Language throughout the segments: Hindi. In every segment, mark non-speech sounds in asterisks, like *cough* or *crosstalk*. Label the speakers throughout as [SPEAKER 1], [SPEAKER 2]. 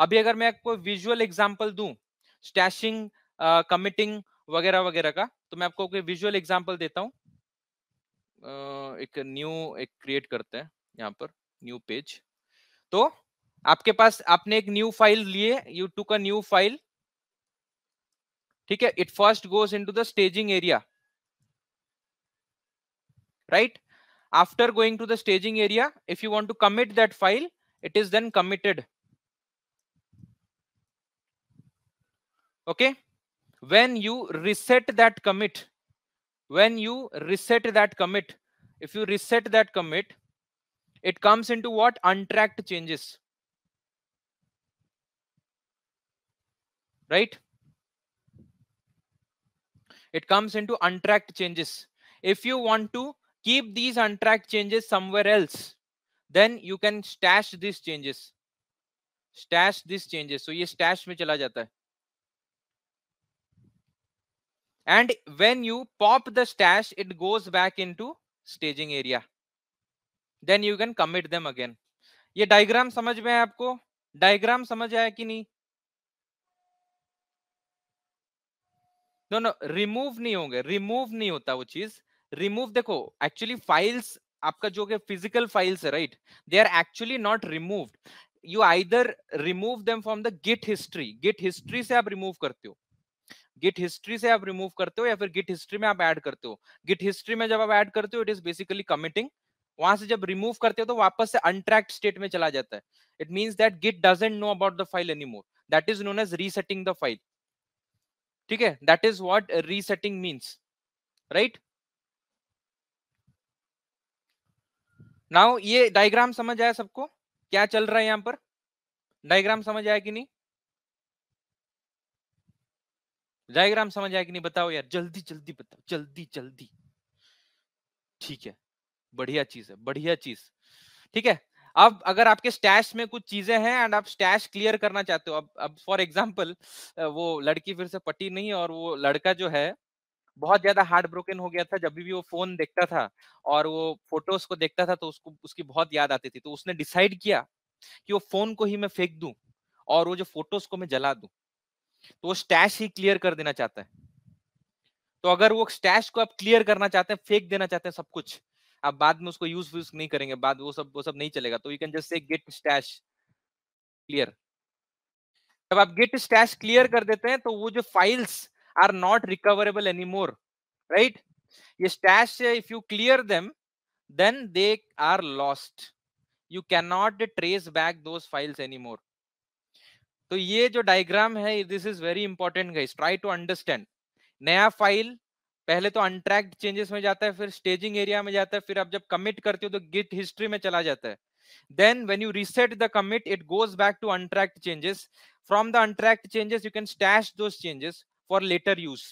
[SPEAKER 1] अभी अगर मैं आपको विजुअल एग्जाम्पल दू स्टैशिंग कमिटिंग वगैरह वगैरह का तो मैं आपको विजुअल एग्जाम्पल देता हूँ uh, एक न्यू एक क्रिएट करते हैं यहाँ पर न्यू पेज तो आपके पास आपने एक न्यू फाइल लिए यू टू का न्यू फाइल ठीक है it first goes into the staging area right after going to the staging area if you want to commit that file it is then committed okay when you reset that commit when you reset that commit if you reset that commit it comes into what untracked changes right it comes into untracked changes if you want to keep these untracked changes somewhere else then you can stash these changes stash these changes so ye stash mein chala jata hai and when you pop the stash it goes back into staging area then you can commit them again ये डायग्राम समझ में है आपको डायग्राम समझ आया कि नहीं नो नो रिमूव नहीं होंगे रिमूव नहीं होता वो चीज रिमूव देखो एक्चुअली फाइल्स आपका जो के फिजिकल फाइल्स है right they are actually not removed you either remove them from the Git history Git history से आप रिमूव करते हो गिट हिस्ट्री से आप रिमूव करते हो या फिर गिट हिस्ट्री में आप ऐड करते हो गिट हिस्ट्री में जब आप ऐड करते हो इट इज बेसिकली कमिटिंग वहां से जब रिमूव करते हो तो वापस से अनट्रैक्ट स्टेट में चला जाता है it mean that Git doesn't know about the file any more that is known as resetting the file ठीक है that is what resetting means right now ये डायग्राम समझ आया सबको क्या चल रहा है यहां पर डायग्राम समझ आया कि नहीं डायग्राम समझ आया कि नहीं बताओ यार जल्दी जल्दी बताओ जल्दी जल्दी ठीक है बढ़िया चीज है बढ़िया चीज ठीक है अब अगर आपके स्टैश में कुछ चीजें हैं एंड आप स्टैश क्लियर करना चाहते हो अब अब फॉर एग्जांपल वो लड़की फिर से पटी नहीं और वो लड़का जो है बहुत ज्यादा हार्ट ब्रोकन हो गया था जब भी वो फोन देखता था और वो फोटोज को देखता था तो उसको उसकी बहुत याद आती थी तो उसने डिसाइड किया कि वो फोन को ही मैं फेंक दूं और वो जो फोटोज को मैं जला दूं तो वो स्टैश ही क्लियर कर देना चाहता है तो अगर वो स्टैश को आप क्लियर करना चाहते हैं फेंक देना चाहते हैं सब कुछ आप बाद में उसको यूज यूज नहीं करेंगे बाद वो सब वो सब नहीं चलेगा तो you can just say Git stash clear जब आप गेट स्टैश क्लियर कर देते हैं तो वो जो files are not recoverable any more right ये stash if you clear them then they are lost you can not trace back those files any more तो ये जो डायग्राम है this is very important guys try to understand नया फाइल पहले तो अनट्रैक्ड चेंजेस में जाता है फिर स्टेजिंग एरिया में जाता है फिर आप जब कमिट करते हो तो गिट हिस्ट्री में चला जाता है then when you reset the commit it goes back to untracked changes from the untracked changes you can stash those changes for later use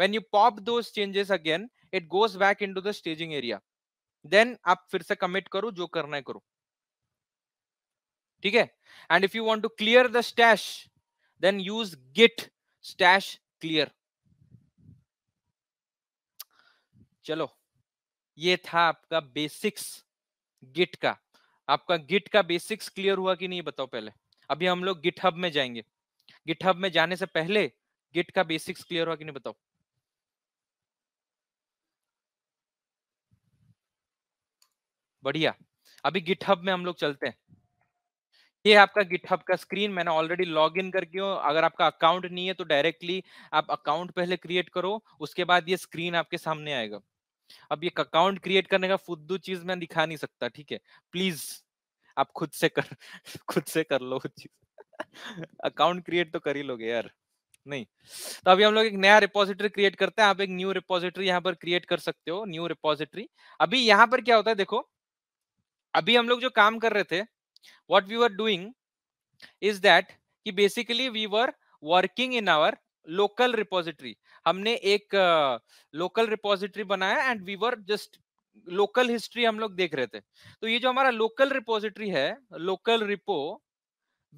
[SPEAKER 1] when you pop those changes again it goes back into the staging area then आप फिर से कमिट करो जो करना है करो ठीक है and if you want to clear the stash then use Git stash clear चलो ये था आपका बेसिक्स गिट का आपका गिट का बेसिक्स क्लियर हुआ कि नहीं बताओ पहले अभी हम लोग गिटहब में जाएंगे गिटहब में जाने से पहले गिट का बेसिक्स क्लियर हुआ कि नहीं बताओ बढ़िया अभी गिटहब में हम लोग चलते हैं ये आपका गिटहब का स्क्रीन मैंने ऑलरेडी लॉग इन करके हूँ अगर आपका अकाउंट नहीं है तो डायरेक्टली आप अकाउंट पहले क्रिएट करो उसके बाद ये स्क्रीन आपके सामने आएगा अब ये अकाउंट क्रिएट करने का फुद्दू चीज मैं दिखा नहीं सकता ठीक है प्लीज आप खुद से कर *laughs* खुद से कर लो चीज अकाउंट क्रिएट तो कर ही लोगे यार नहीं तो अभी हम लोग एक नया रिपोजिटरी क्रिएट करते हैं आप एक न्यू रिपोजिटरी यहाँ पर क्रिएट कर सकते हो न्यू रिपोजिटरी अभी यहाँ पर क्या होता है देखो अभी हम लोग जो काम कर रहे थे what we were doing is that ki basically we were working in our local repository हमने एक लोकल रिपोजिटरी बनाया and we were just local history हम लोग देख रहे थे तो ये जो हमारा लोकल रिपोजिटरी है local repo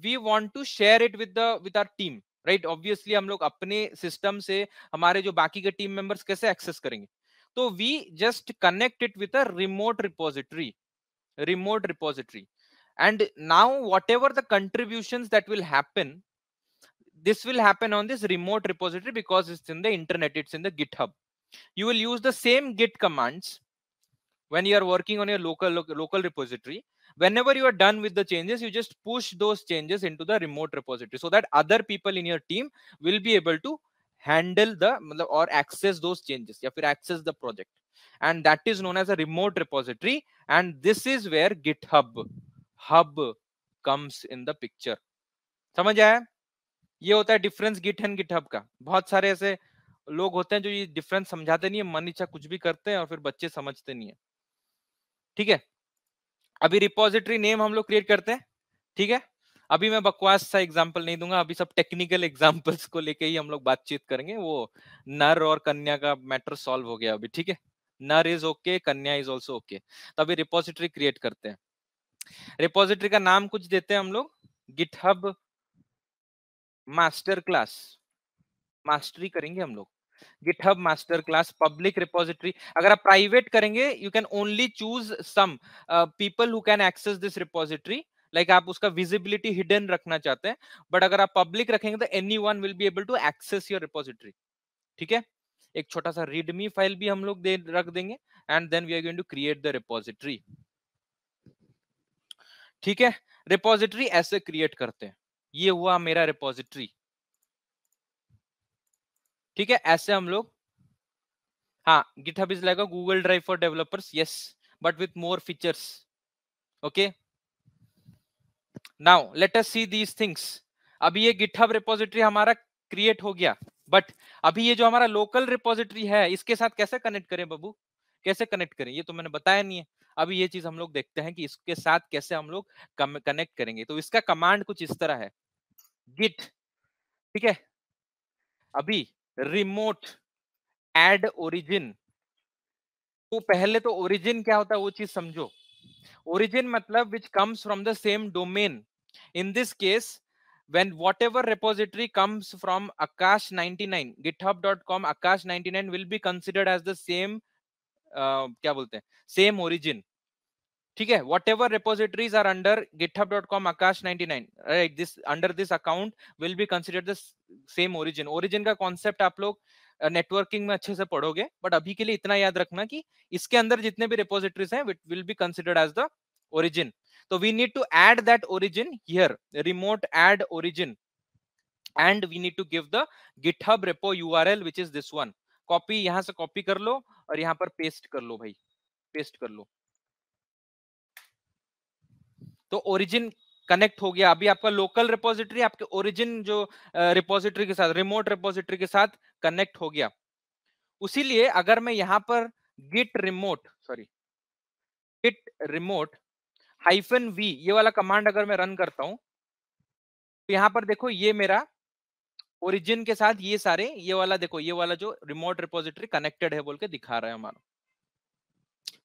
[SPEAKER 1] we want to share it with with our team right obviously हम लोग अपने सिस्टम से हमारे जो बाकी के टीम मेंबर्स कैसे एक्सेस करेंगे तो we just connect it with remote repository remote repository and now whatever the contributions that will happen this will happen on this remote repository because it's in the internet it's in the github you will use the same git commands when you are working on your local local, local repository whenever you are done with the changes you just push those changes into the remote repository so that other people in your team will be able to handle the or access those changes you access the project and that is known as a remote repository and this is where github hub comes in the picture समझ आया ये होता है difference Git and GitHub का बहुत सारे ऐसे लोग होते हैं जो ये डिफरेंस समझाते नहीं है मन इच्छा कुछ भी करते हैं और फिर बच्चे समझते नहीं है ठीक है अभी रिपोजिटरी नेम हम लोग क्रिएट करते हैं ठीक है अभी मैं बकवास सा एग्जाम्पल नहीं दूंगा अभी सब टेक्निकल एग्जाम्पल्स को लेके ही हम लोग बातचीत करेंगे वो नर और कन्या का मैटर सॉल्व हो गया अभी ठीक है नर इज ओके कन्या इज ऑल्सो ओके तो अभी रिपोजिटरी क्रिएट करते हैं रिपोजिटरी का नाम कुछ देते हैं हम लोग गिटहब मास्टर क्लास मास्टरी करेंगे हम लोग GitHub master class public repository अगर आप प्राइवेट करेंगे you can only choose some people who can access this repository like आप उसका विजिबिलिटी हिडन रखना चाहते हैं बट अगर आप पब्लिक रखेंगे तो any one will be able to access your repository ठीक है एक छोटा सा रीडमी फाइल भी हम लोग दे रख देंगे and then we are going to create the repository ठीक है रिपोजिटरी ऐसे क्रिएट करते हैं ये हुआ मेरा रिपोजिटरी ठीक है ऐसे हम लोग हाँ GitHub is like Google drive for developers yes but with more features okay now let us see these things अभी ये गिटहब रिपोजिटरी हमारा क्रिएट हो गया बट अभी ये जो हमारा लोकल रिपोजिटरी है इसके साथ कैसे कनेक्ट करें बाबू कैसे कनेक्ट करें ये तो मैंने बताया नहीं है अभी ये चीज हम लोग देखते हैं कि इसके साथ कैसे हम लोग कनेक्ट करेंगे तो इसका कमांड कुछ इस तरह है गिट ठीक है अभी रिमोट एड ओरिजिन तो पहले तो ओरिजिन क्या होता है वो चीज समझो ओरिजिन मतलब which comes from the same domain in this case when whatever repository comes from dot com github.com akash nine will be considered as the same क्या बोलते हैं सेम ओरिजिन ठीक है whatever repositories are under GitHub dot com Aakash ninety nine this under this account will be considered the same origin origin का कॉन्सेप्ट आप लोग नेटवर्किंग में अच्छे से पढ़ोगे बट अभी के लिए इतना याद रखना कि इसके अंदर जितने भी रिपोजिटरीज हैं with will be considered as the origin तो we need to add that origin here remote add origin and we need to give the give repo U R L which is this one copy यहां से कॉपी कर लो और यहाँ पर पेस्ट कर लो भाई पेस्ट कर लो तो ओरिजिन कनेक्ट हो गया अभी आपका लोकल रिपोजिटरी आपके ओरिजिन जो रिपोजिटरी के साथ रिमोट रिपोजिटरी के साथ कनेक्ट हो गया उसीलिए अगर मैं यहां पर Git remote sorry Git remote hyphen V ये वाला कमांड अगर मैं रन करता हूं तो यहाँ पर देखो ये मेरा ओरिजिन के साथ ये सारे ये वाला देखो ये वाला जो रिमोट रिपोजिटरी कनेक्टेड है बोल के दिखा रहा है हमारा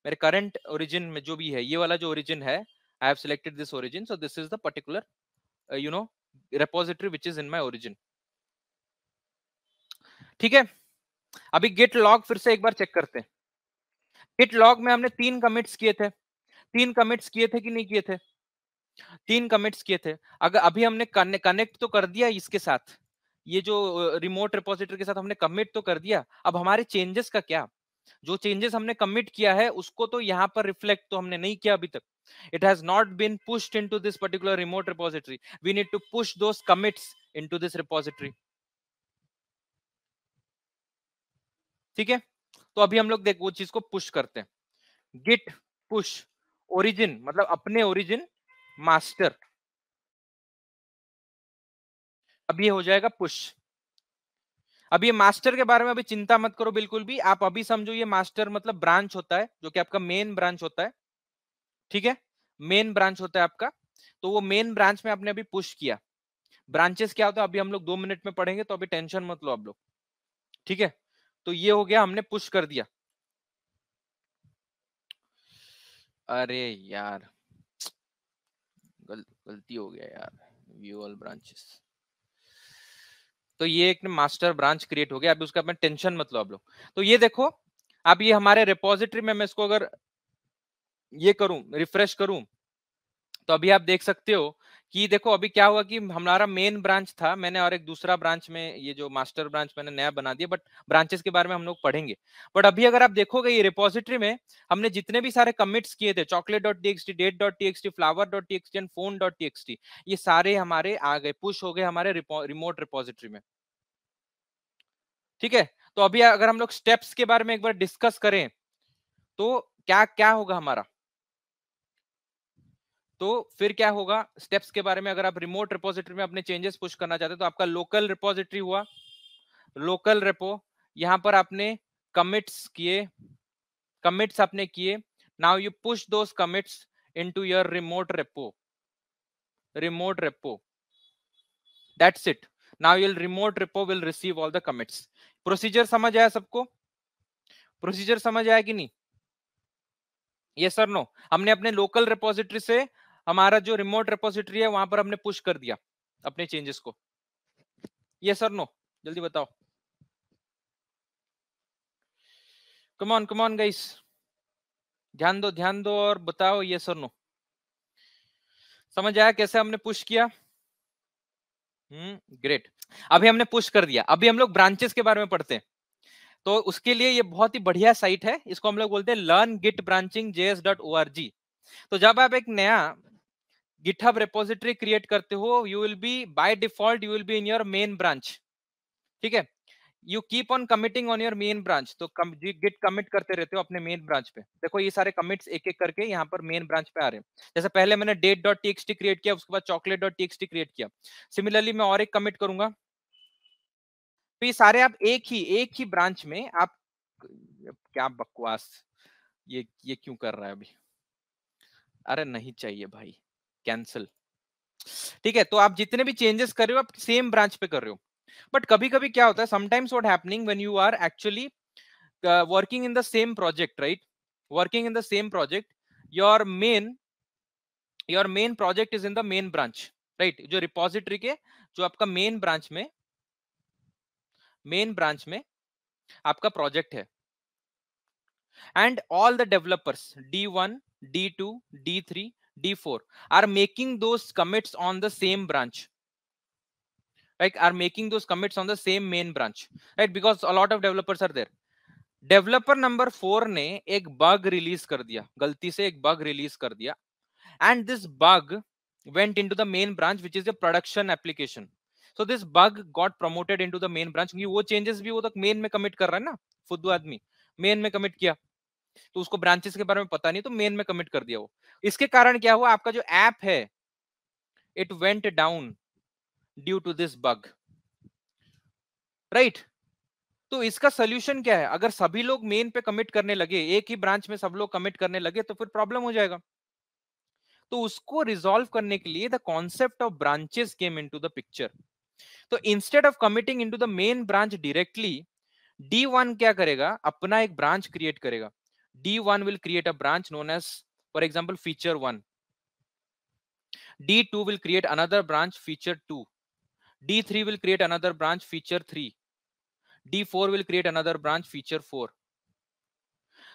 [SPEAKER 1] मेरे करंट ओरिजिन में जो भी है ये वाला जो ओरिजिन है I have selected this origin so this is the particular you know repository which is in my origin ठीक है अभी गिट लॉग फिर से एक बार चेक करते हैं गिट लॉग में हमने तीन कमिट्स किए थे तीन कमिट्स किए थे कि नहीं किए थे तीन कमिट्स किए थे अगर अभी हमने कनेक्ट तो कर दिया इसके साथ ये जो रिमोट रिपोजिटरी के साथ हमने कमिट तो कर दिया अब हमारे चेंजेस का क्या जो चेंजेस हमने कमिट किया है उसको तो यहाँ पर रिफ्लेक्ट तो हमने नहीं किया अभी तक it has not been pushed into this particular remote repository we need to push those repository ठीक है तो अभी हम लोग देख वो चीज को पुश करते हैं गिट पुश ओरिजिन मतलब अपने ओरिजिन मास्टर अब ये हो जाएगा पुश अब ये मास्टर के बारे में अभी चिंता मत करो बिल्कुल भी आप अभी समझो ये मास्टर मतलब ब्रांच होता है जो कि आपका मेन ब्रांच होता है ठीक है मेन ब्रांच होता है आपका तो वो मेन ब्रांच में आपने अभी पुश किया ब्रांचेस क्या होता है अभी हम लोग दो मिनट में पढ़ेंगे तो अभी टेंशन मत लो आप लोग ठीक है तो ये हो गया हमने पुश कर दिया अरे यार गल, गलती हो गया यार व्यू ऑल ब्रांचेस तो ये एक मास्टर ब्रांच क्रिएट हो गया अभी उसका टेंशन मत लो आप लोग तो ये देखो आप ये हमारे रिपोजिटरी में मैं इसको अगर ये करूं रिफ्रेश करूं तो अभी आप देख सकते हो कि देखो अभी क्या हुआ कि हमारा मेन ब्रांच था मैंने और एक दूसरा ब्रांच में ये जो मास्टर ब्रांच मैंने नया बना दिया बट ब्रांचेस के बारे में हम लोग पढ़ेंगे बट अभी अगर आप देखोगे ये रिपोजिटरी में हमने जितने भी सारे कमिट्स किए थे chocolate dot T T date dot T X T flower dot T X T and phone dot T ये सारे हमारे आ गए पुश हो गए हमारे रिमोट रिपोजिटरी में ठीक है तो अभी अगर हम लोग स्टेप्स के बारे में एक बार डिस्कस करें तो क्या क्या होगा हमारा तो फिर क्या होगा स्टेप्स के बारे में अगर आप रिमोट रिपोजिटरी में अपने चेंजेस पुश करना चाहते हैं तो आपका लोकल रिपोजिटरी हुआ लोकल रेपो यहां पर आपने कमिट्स किए कमिट्स आपने किए now you push those commits into your remote repo remote repo that's it now your remote repo will receive all the commits procedure समझ आया सबको प्रोसीजर समझ आया कि नहीं यस सर नो हमने अपने लोकल रिपोजिटरी से हमारा जो रिमोट रेपोजिटरी है वहां पर हमने पुश कर दिया अपने चेंजेस को ये सर नो जल्दी बताओ कमॉन कमॉन गाइस ध्यान दो ध्यान दो और बताओ ये सर नो समझ आया कैसे हमने पुश किया हम्म ग्रेट अभी हमने पुश कर दिया अभी हम लोग ब्रांचेस के बारे में पढ़ते हैं तो उसके लिए ये बहुत ही बढ़िया साइट है इसको हम लोग बोलते हैं learn Git branching JS dot O तो जब आप एक नया github repository create karte ho you will be by default you will be in your main branch ठीक है you keep on committing on your main branch तो गिट कमिट करते रहते हो अपने मेन ब्रांच पे देखो ये सारे कमिट्स एक एक करके यहाँ पर मेन ब्रांच पे आ रहे हैं जैसे पहले मैंने डेट डॉट टीएक्सटी क्रिएट किया उसके बाद चॉकलेट डॉट टीएक्सटी क्रिएट किया सिमिलरली मैं और एक कमिट करूंगा तो ये सारे आप एक ही एक ही ब्रांच में आप क्या बकवास ये ये क्यों कर रहा है अभी अरे नहीं चाहिए भाई कैंसिल ठीक है तो आप जितने भी चेंजेस कर रहे हो आप सेम ब्रांच पे कर रहे हो बट कभी कभी क्या होता है sometimes what happening when you are actually working in the same project right working in the same project your main your main project is in the main branch right जो रिपोजिटरी के जो आपका मेन ब्रांच में मेन ब्रांच में आपका प्रोजेक्ट है and all the developers D one D two D three d4 are making those commits on the same branch right are making those commits on the same main branch right because a lot of developers are there developer number four ne एक bug release kar diya galti se ek bug release kar diya and this bug went into the main branch which is a production application so this bug got promoted into the main branch क्योंकि वो changes bhi wo तक main mein commit kar रहा है ना फुद्दू आदमी main mein commit kiya तो उसको ब्रांचेस के बारे में पता नहीं तो मेन में कमिट कर दिया वो इसके कारण क्या हुआ आपका जो ऐप है it went down due to this bug right तो इसका सोल्यूशन क्या है अगर सभी लोग मेन पे कमिट करने लगे एक ही ब्रांच में सब लोग कमिट करने लगे तो फिर प्रॉब्लम हो जाएगा तो उसको रिजॉल्व करने के लिए the concept of branches came in the picture तो instead of committing into the main branch directly D one क्या करेगा अपना एक ब्रांच क्रिएट करेगा D1 will create a branch known as, for example, feature 1. D2 will create another branch, feature 2. D3 will create another branch, feature 3. D4 will create another branch, feature 4.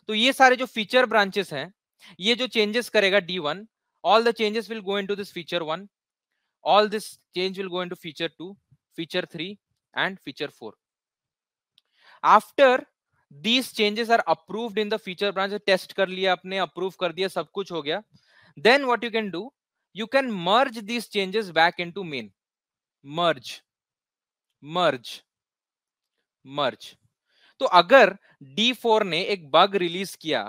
[SPEAKER 1] तो ये सारे जो फीचर ब्रांचेस हैं ये जो चेंजेस करेगा D1 all the changes will go into this feature 1 all this change will go into feature 2 feature 3 and feature 4 after these changes are approved in the feature branch test कर लिया आपने अप्रूव कर दिया सब कुछ हो गया then what you can do you can merge these changes back in to main merge merge merge तो अगर D4 ने एक बग रिलीज किया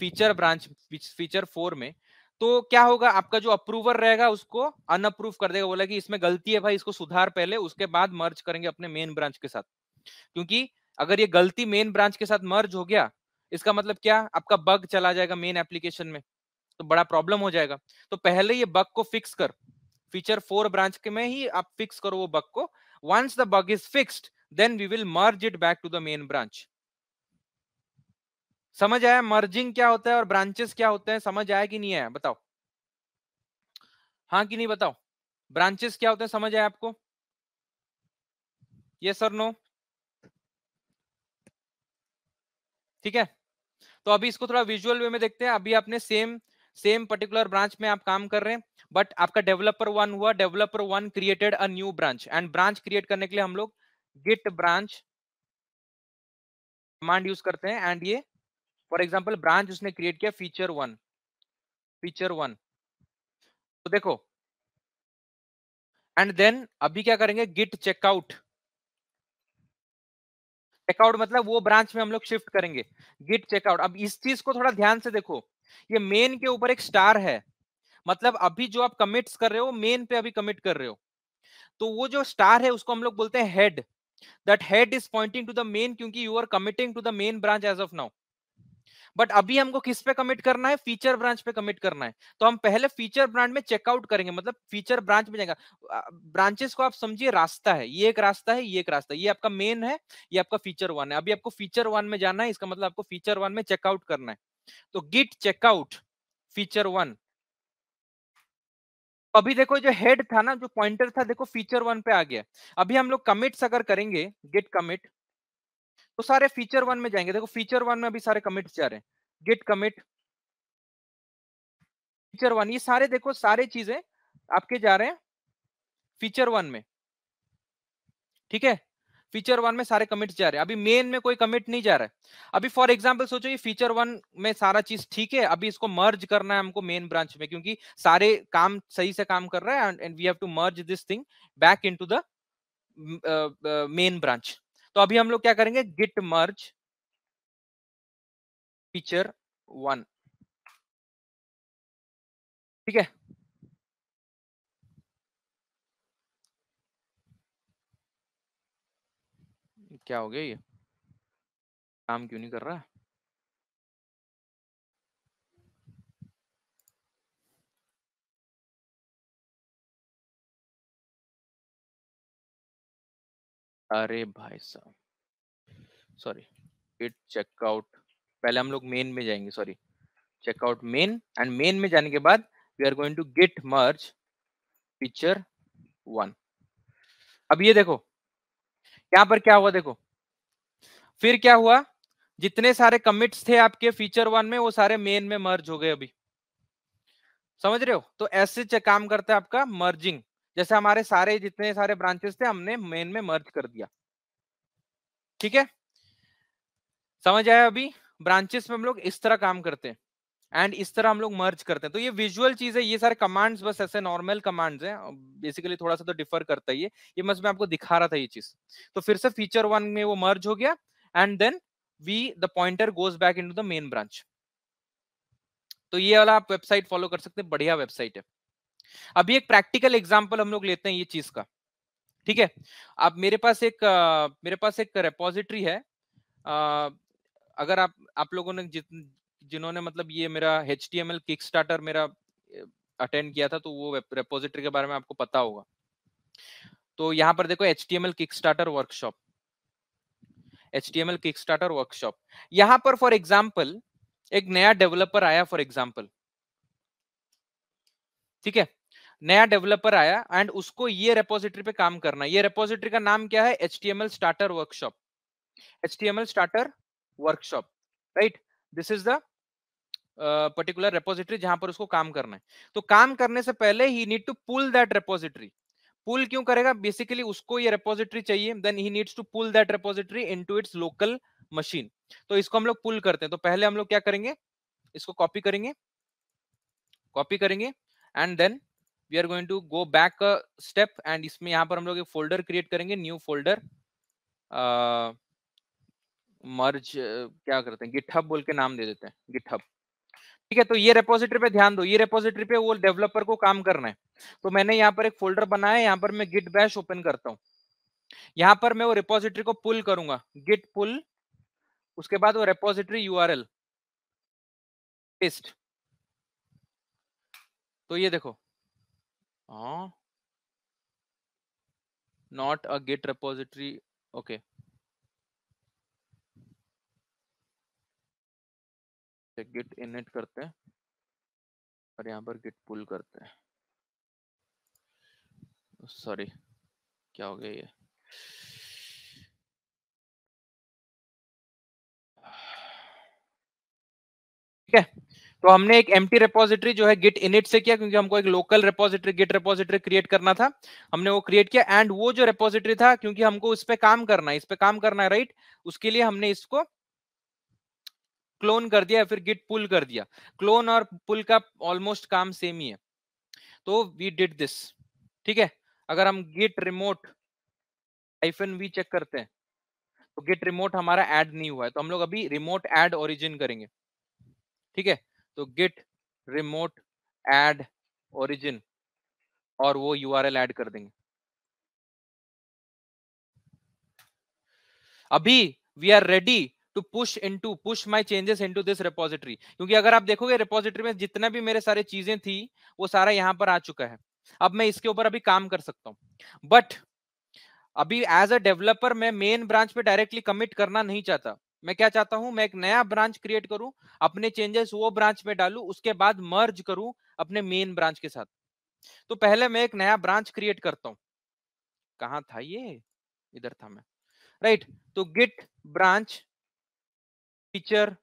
[SPEAKER 1] फीचर ब्रांच फीचर फोर में तो क्या होगा आपका जो अप्रूवर रहेगा उसको अनअप्रूव कर देगा बोला कि इसमें गलती है भाई इसको सुधार पहले उसके बाद मर्ज करेंगे अपने मेन ब्रांच के साथ क्योंकि अगर ये गलती मेन ब्रांच के साथ मर्ज हो गया इसका मतलब क्या आपका बग चला जाएगा मेन एप्लीकेशन में तो बड़ा प्रॉब्लम हो जाएगा तो पहले ये बग को फिक्स कर फीचर फोर ब्रांच के में ही आप फिक्स करो वो बग को once the bug is fixed then we will merge it back to the main branch समझ आया मर्जिंग क्या होता है और ब्रांचेस क्या होते हैं समझ आया कि नहीं आया बताओ हाँ कि नहीं बताओ ब्रांचेस क्या होते हैं समझ आया आपको यस सर नो ठीक है तो अभी इसको थोड़ा विजुअल वे में देखते हैं अभी आपने सेम सेम पर्टिकुलर ब्रांच में आप काम कर रहे हैं बट आपका डेवलपर वन हुआ developer one created a new branch and branch create करने के लिए हम लोग गिट ब्रांच कमांड यूज करते हैं एंड ये फॉर एग्जाम्पल ब्रांच उसने क्रिएट किया फीचर वन फीचर वन तो देखो एंड देन अभी क्या करेंगे गिट चेकआउट चेकआउट मतलब वो ब्रांच में हम लोग शिफ्ट करेंगे गिट चेकआउट अब इस चीज को थोड़ा ध्यान से देखो ये मेन के ऊपर एक स्टार है मतलब अभी जो आप कमिट्स कर रहे हो मेन पे अभी कमिट कर रहे हो तो वो जो स्टार है उसको हम लोग बोलते हैं head that head is pointing to the main क्योंकि you are committing to the main branch as of now but अभी हमको किस पे कमिट करना है फीचर ब्रांच पे कमिट करना है तो हम पहले फीचर ब्रांच में चेकआउट करेंगे मतलब फीचर ब्रांच में जाएगा ब्रांचेस को आप समझिए रास्ता है ये एक रास्ता है ये एक रास्ता है ये आपका मेन है ये आपका फीचर वन है अभी आपको फीचर वन में जाना है इसका मतलब आपको फीचर वन में चेकआउट करना है तो गिट चेकआउट फीचर वन अभी देखो जो हेड था ना जो पॉइंटर था देखो फीचर वन पे आ गया अभी हम लोग कमिट्स अगर करेंगे गिट कमिट तो सारे फीचर वन में जाएंगे देखो फीचर वन में अभी सारे कमिट जा रहे हैं गिट कमिट फीचर वन ये सारे देखो सारे चीजें आपके जा रहे हैं फीचर वन में ठीक है फीचर वन में सारे कमिट जा रहे हैं अभी मेन में कोई कमिट नहीं जा रहा है अभी फॉर एग्जांपल सोचो ये फीचर वन में सारा चीज ठीक है अभी इसको मर्ज करना है हमको मेन ब्रांच में क्योंकि सारे काम सही से काम कर रहा है and we have to merge this thing back into the main branch तो अभी हम लोग क्या करेंगे गिट मर्ज फीचर वन ठीक है क्या हो गया ये काम क्यों नहीं कर रहा अरे भाई साहब सॉरी इट चेकआउट पहले हम लोग मेन में जाएंगे sorry checkout main and main में जाने के बाद we are going to Git merge feature one अब ये देखो यहाँ पर क्या हुआ देखो फिर क्या हुआ जितने सारे कमिट्स थे आपके फीचर वन में वो सारे मेन में मर्ज हो गए अभी समझ रहे हो तो ऐसे काम करता है आपका मर्जिंग जैसे हमारे सारे जितने सारे ब्रांचेस थे हमने मेन में मर्ज कर दिया ठीक है समझ आया अभी ब्रांचेस में हम लोग इस तरह काम करते हैं एंड इस तरह हम लोग मर्ज करते हैं तो ये विजुअल चीज है ये सारे कमांड्स बस ऐसे नॉर्मल कमांड्स हैं बेसिकली थोड़ा सा तो डिफर करता है ये ये बस मैं आपको दिखा रहा था ये चीज तो फिर से फीचर वन में वो मर्ज हो गया and then we the pointer goes back in the main branch तो ये वाला आप वेबसाइट फॉलो कर सकते हैं बढ़िया वेबसाइट है अभी एक प्रैक्टिकल एग्जाम्पल हम लोग लेते हैं ये चीज का ठीक है अब मेरे पास एक आ, मेरे पास एक रेपोजिटरी है आ, अगर आप आप लोगों ने जित जिन्होंने मतलब ये मेरा H T M L kickstarter मेरा अटेंड किया था तो वो रेपोजिटरी के बारे में आपको पता होगा तो यहाँ पर देखो H T M L kickstarter workshop H T M L kickstarter workshop यहाँ पर फॉर एग्जाम्पल एक नया डेवलपर आया फॉर एग्जाम्पल ठीक है नया डेवलपर आया एंड उसको ये रेपोजिटरी पे काम करना ये रेपोजिटरी का नाम क्या है H T M L starter workshop H T M L starter workshop right this is the particular repository जहां पर उसको काम करना है तो काम करने से पहले ही need to pull that repository pull क्यों करेगा बेसिकली उसको ये रेपोजिटरी चाहिए then he needs to pull that repository into its local machine तो इसको हम लोग पुल करते हैं तो पहले हम लोग क्या करेंगे इसको कॉपी करेंगे कॉपी करेंगे and then we are going to go back step and इसमें यहाँ पर हम लोग एक फोल्डर क्रिएट करेंगे न्यू फोल्डर मर्ज क्या करते हैं गिटहब बोल के नाम दे देते हैं गिटहब ठीक है तो ये रेपोजिटरी पे ध्यान दो ये रेपोजिटरी पे वो डेवलपर को काम करना है तो मैंने यहाँ पर एक फोल्डर बनाया यहाँ पर मैं गिट बैश ओपन करता हूँ यहाँ पर मैं वो रिपोजिटरी को पुल करूंगा गिट पुल उसके बाद वो repository U R L paste तो ये देखो Oh, not a Git repository. Git init करते हैं और यहां पर गिट पुल करते हैं सॉरी क्या हो गया ये ठीक है तो हमने एक एम्प्टी रेपोजिटरी जो है गिट इनिट से किया क्योंकि हमको एक local repository Git repository create करना था हमने वो क्रिएट किया एंड वो जो रेपोजिटरी था क्योंकि हमको इस पर काम करना है इस पर काम करना है राइट उसके लिए हमने इसको क्लोन कर दिया फिर गिट पुल कर दिया क्लोन और पुल का ऑलमोस्ट काम सेम ही है तो वी डिड दिस ठीक है अगर हम Git remote hyphen V check करते हैं तो गिट रिमोट हमारा ऐड नहीं हुआ है तो हम लोग अभी रिमोट ऐड ओरिजिन करेंगे ठीक है तो गिट रिमोट एड ओरिजिन और वो यू आर एल एड कर देंगे अभी we are ready to push in to push my changes in to this repository क्योंकि अगर आप देखोगे रिपोजिटरी में जितना भी मेरे सारे चीजें थी वो सारा यहां पर आ चुका है अब मैं इसके ऊपर अभी काम कर सकता हूं बट अभी एज अ डेवलपर मैं मेन ब्रांच पे डायरेक्टली कमिट करना नहीं चाहता मैं क्या चाहता हूं मैं एक नया ब्रांच क्रिएट करूं अपने चेंजेस वो ब्रांच में डालू उसके बाद मर्ज करूं अपने मेन ब्रांच के साथ तो पहले मैं एक नया ब्रांच क्रिएट करता हूं कहा था ये इधर था मैं राइट right, तो गिट ब्रांच फीचर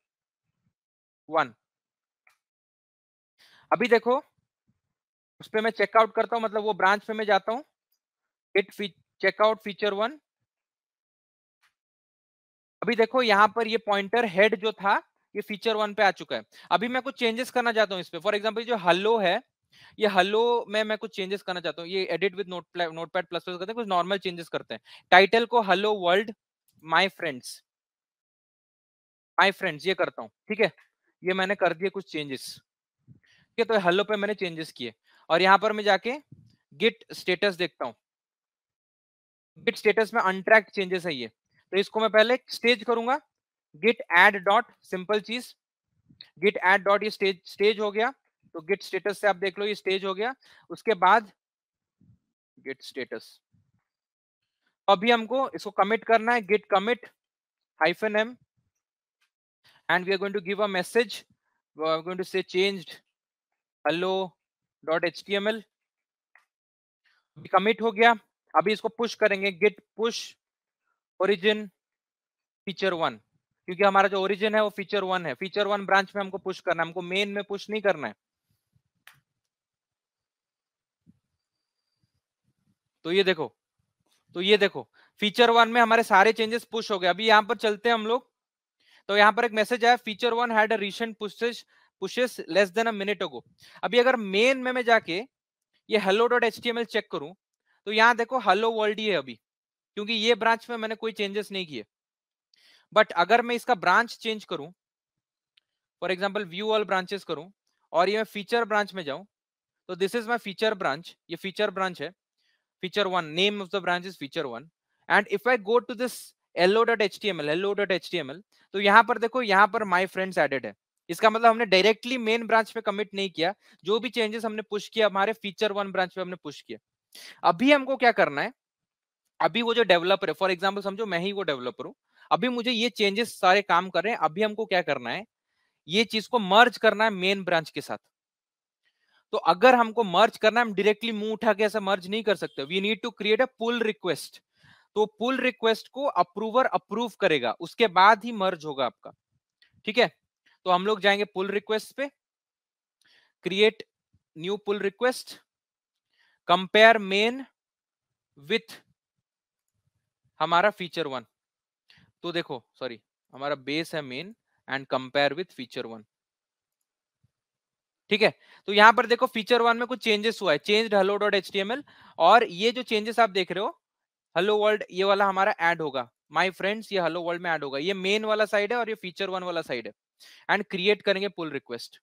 [SPEAKER 1] वन अभी देखो उस पर मैं चेकआउट करता हूं मतलब वो ब्रांच पे मैं जाता हूं गिट चेकआउट फीचर वन अभी देखो यहाँ पर ये पॉइंटर हेड जो था ये फीचर वन पे आ चुका है अभी मैं कुछ चेंजेस करना चाहता हूँ इस पे फॉर एग्जाम्पल जो हल्लो है ये हलो में मैं कुछ चेंजेस करना चाहता हूँ ये edit with note notepad plus करते हैं कुछ नॉर्मल चेंजेस करते हैं टाइटल को hello world my friends my friends ये करता हूँ ठीक है ये मैंने कर दिए कुछ चेंजेस ठीक है तो हल्लो पे मैंने चेंजेस किए और यहाँ पर मैं जाके गिट स्टेटस देखता हूँ गिट स्टेटस में अनट्रैक्ट चेंजेस है ये तो इसको मैं पहले स्टेज करूंगा गिट एड डॉट सिंपल चीज गिट एड डॉट ये स्टेज स्टेज हो गया तो गिट स्टेटस से आप देख लो ये स्टेज हो गया उसके बाद गिट स्टेटस अभी हमको इसको कमिट करना है git commit hyphen M and we are going to give a message going to say changed hello dot H T M L commit हो गया अभी इसको पुश करेंगे git push origin feature one क्योंकि हमारा जो ओरिजिन है वो फीचर वन है फीचर वन ब्रांच में हमको पुश करना है हमको मेन में पुश नहीं करना है तो ये देखो तो ये देखो फीचर वन में हमारे सारे चेंजेस पुश हो गए अभी यहाँ पर चलते हैं हम लोग तो यहाँ पर एक मैसेज आया feature one had a recent pushes pushes less than a minute ago अभी अगर मेन में मैं जाके ये हेलो डॉट एल चेक करूं तो यहाँ देखो हेलो वर्ल्ड ही है अभी क्योंकि ये ब्रांच में मैंने कोई चेंजेस नहीं किए बट अगर मैं इसका ब्रांच चेंज करूं for example view all branches करूं और ये मैं फीचर ब्रांच में जाऊं तो this is my feature branch ये फीचर ब्रांच है feature one name of the branch is feature one and if I go to this hello dot H T M L hello dot H T M L तो यहाँ पर देखो यहाँ पर माई फ्रेंड्स एडेड है इसका मतलब हमने डायरेक्टली मेन ब्रांच में कमिट नहीं किया जो भी चेंजेस हमने पुश किया हमारे फीचर वन ब्रांच पे हमने पुश किया अभी हमको क्या करना है अभी वो जो डेवलपर है फॉर एग्जाम्पल समझो मैं ही वो डेवलपर हूँ अभी मुझे ये चेंजेस सारे काम कर रहे हैं अभी हमको क्या करना है ये चीज को मर्ज करना है मेन ब्रांच के साथ तो अगर हमको मर्ज करना है हम डायरेक्टली मुंह उठा के ऐसा मर्ज नहीं कर सकते we need to create a pull request तो पुल रिक्वेस्ट को अप्रूवर अप्रूव करेगा उसके बाद ही मर्ज होगा आपका ठीक है तो हम लोग जाएंगे पुल रिक्वेस्ट पे create new pull request compare main with हमारा फीचर वन तो देखो सॉरी हमारा बेस है main and compare with feature one ठीक है तो यहां पर देखो फीचर वन में कुछ चेंजेस हुआ है चेंज हेलो डॉट एच और ये जो चेंजेस आप देख रहे हो हेलो वर्ल्ड ये वाला हमारा ऐड होगा माय फ्रेंड्स ये हेलो वर्ल्ड में ऐड होगा ये मेन वाला साइड है और ये फीचर वन वाला साइड है एंड क्रिएट करेंगे pull request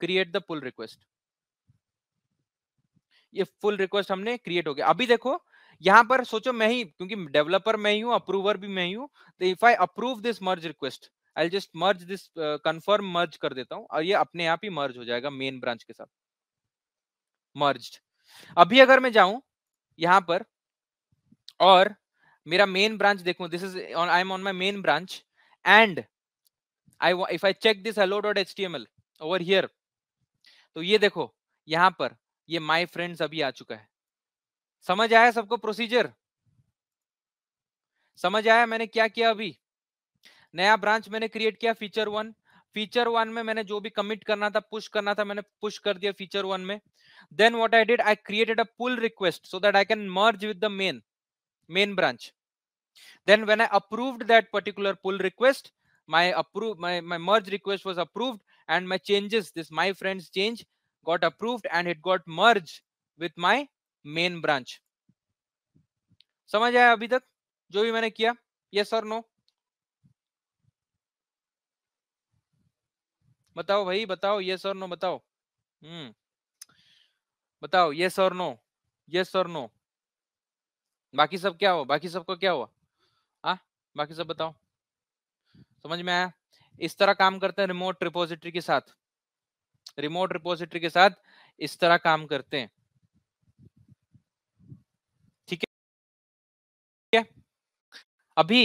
[SPEAKER 1] create the pull request ये फुल रिक्वेस्ट हमने क्रिएट हो गया अभी देखो यहां पर सोचो मैं ही क्योंकि डेवलपर मैं ही हूँ अप्रूवर भी मैं ही हूँ तो if I approve this merge request I just merge this confirm merge कर देता हूँ और ये अपने आप ही मर्ज हो जाएगा मेन ब्रांच के साथ मर्ज अभी अगर मैं जाऊं यहां पर और मेरा मेन ब्रांच देखो this is on I am on my main branch and I if I check this hello dot H T M L over here तो ये देखो यहां पर ये माई फ्रेंड्स अभी आ चुका है समझ आया सबको प्रोसीजर समझ आया मैंने क्या किया अभी नया ब्रांच मैंने क्रिएट किया फीचर वन फीचर वन में मैंने जो भी कमिट करना था पुश करना था मैंने पुश कर दिया फीचर वन में then what I did I created a pull request so that I can merge with the main main branch then when I approved that particular pull request my approve my my merge request was approved and my changes this my friends change got approve and it got merge with my main branch समझ आया अभी तक जो भी मैंने किया यस और नो बताओ भाई बताओ यस और नो बताओ हम्म बताओ यस और नो यस और नो बाकी सब क्या हो बाकी सबको क्या हुआ आ बाकी सब बताओ समझ में आया इस तरह काम करते हैं रिमोट रिपोजिटरी के साथ रिमोट रिपोजिटरी के साथ इस तरह काम करते हैं अभी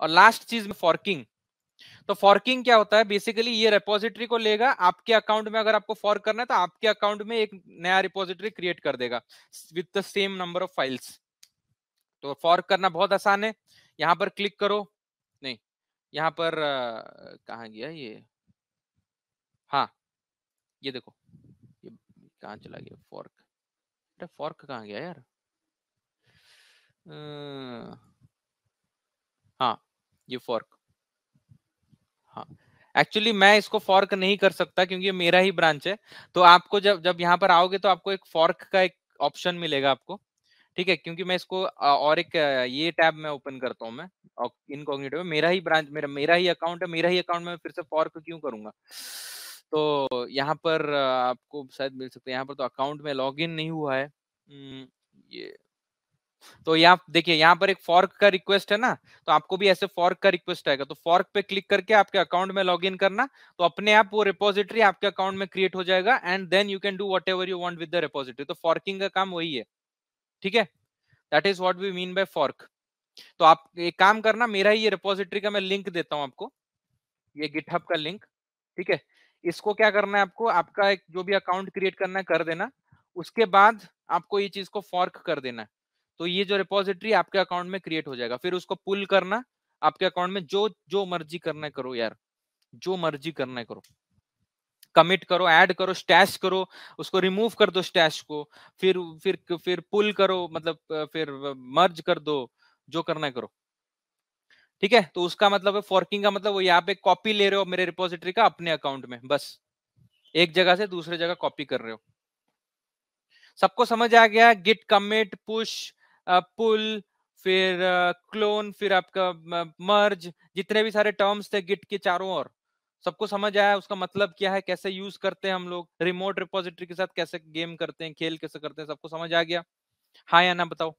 [SPEAKER 1] और लास्ट चीज में फॉर्किंग तो फॉर्किंग क्या होता है बेसिकली ये रिपोजिटरी को लेगा आपके अकाउंट में अगर आपको फॉर्क करना है तो आपके अकाउंट में एक नया रिपोजिटरी क्रिएट कर देगा with the same number of files तो फॉर्क करना बहुत आसान है यहां पर क्लिक करो नहीं यहां पर कहा गया ये हाँ ये देखो ये कहा चला गया फॉर्क अरे फॉर्क कहा गया यार आ... हाँ ये फॉर्क हाँ एक्चुअली मैं इसको फॉर्क नहीं कर सकता क्योंकि मेरा ही ब्रांच है तो आपको जब जब यहाँ पर आओगे तो आपको एक फॉर्क का एक ऑप्शन मिलेगा आपको ठीक है क्योंकि मैं इसको और एक ये टैब में ओपन करता हूँ मैं इनकॉग्निटिव मेरा ही ब्रांच मेरा मेरा ही अकाउंट है मेरा ही अकाउंट में फिर से फॉर्क क्यों करूंगा तो यहाँ पर आपको शायद मिल सकता है यहाँ पर तो अकाउंट में लॉग इन नहीं हुआ है हम्म, ये तो यहाँ देखिए यहाँ पर एक फॉर्क का रिक्वेस्ट है ना तो आपको भी ऐसे फॉर्क का रिक्वेस्ट आएगा तो फॉर्क पे क्लिक करके आपके अकाउंट में लॉग इन करना तो अपने आप वो रिपोजिटरी आपके अकाउंट में क्रिएट हो जाएगा and then you can do whatever you want with repository तो फॉर्किंग का काम वही है ठीक है that is what we mean by fork तो आप एक काम करना मेरा ये रिपोजिटरी का मैं लिंक देता हूँ आपको ये गिटहब का लिंक ठीक है इसको क्या करना है आपको आपका एक जो भी अकाउंट क्रिएट करना है कर देना उसके बाद आपको ये चीज को फॉर्क कर देना है तो ये जो रिपोजिटरी आपके अकाउंट में क्रिएट हो जाएगा फिर उसको पुल करना आपके अकाउंट में जो जो मर्जी करना करो यार जो मर्जी करना करो कमिट करो ऐड करो स्टैश करो उसको रिमूव कर दो स्टैश को फिर फिर फिर पुल करो मतलब फिर मर्ज कर दो जो करना करो ठीक है तो उसका मतलब है फॉर्किंग का मतलब वो यहाँ पे कॉपी ले रहे हो मेरे रिपोजिटरी का अपने अकाउंट में बस एक जगह से दूसरे जगह कॉपी कर रहे हो सबको समझ आ गया गिट कमिट पुश पुल फिर क्लोन फिर आपका मर्ज जितने भी सारे टर्म्स थे गिट के चारों ओर सबको समझ आया उसका मतलब क्या है कैसे यूज करते हैं हम लोग रिमोट रिपोजिटरी के साथ कैसे गेम करते हैं खेल कैसे करते हैं सबको समझ आ गया हा या ना बताओ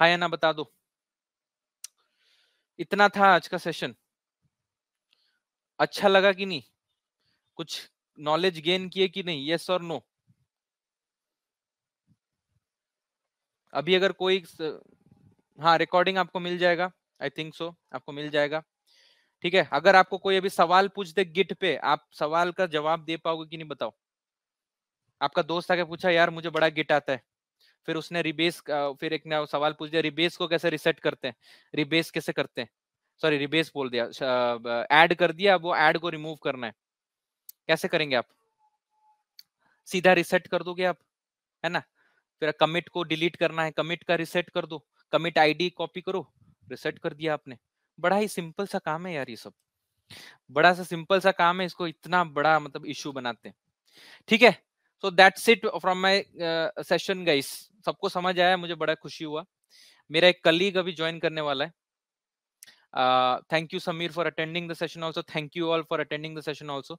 [SPEAKER 1] हा या ना बता दो इतना था आज का सेशन अच्छा लगा कि नहीं कुछ नॉलेज गेन किए कि नहीं यस और नो अभी अगर कोई हाँ रिकॉर्डिंग आपको मिल जाएगा आई थिंक सो आपको मिल जाएगा ठीक है अगर आपको कोई अभी सवाल पूछ दे गिट पे आप सवाल का जवाब दे पाओगे कि नहीं बताओ आपका दोस्त आके पूछा यार मुझे बड़ा गिट आता है फिर उसने रिबेस फिर एक सवाल पूछ दिया रिबेस को कैसे रिसेट करते हैं रिबेस कैसे करते हैं सॉरी रिबेस बोल दिया ऐड कर दिया वो ऐड को रिमूव करना है कैसे करेंगे आप सीधा रिसेट कर दोगे आप है ना फिर कमिट को डिलीट करना है कमिट का रिसेट कर दो कमिट आईडी कॉपी करो रिसेट कर दिया आपने बड़ा ही सिंपल सा काम है यार ये सब बड़ा सा सिंपल सा काम है इसको इतना बड़ा मतलब इश्यू बनाते हैं ठीक है so that's it from my session guys सबको समझ आया मुझे बड़ा खुशी हुआ मेरा एक कलीग अभी ज्वाइन करने वाला है thank you Sameer for attending the session also thank you all for attending the session also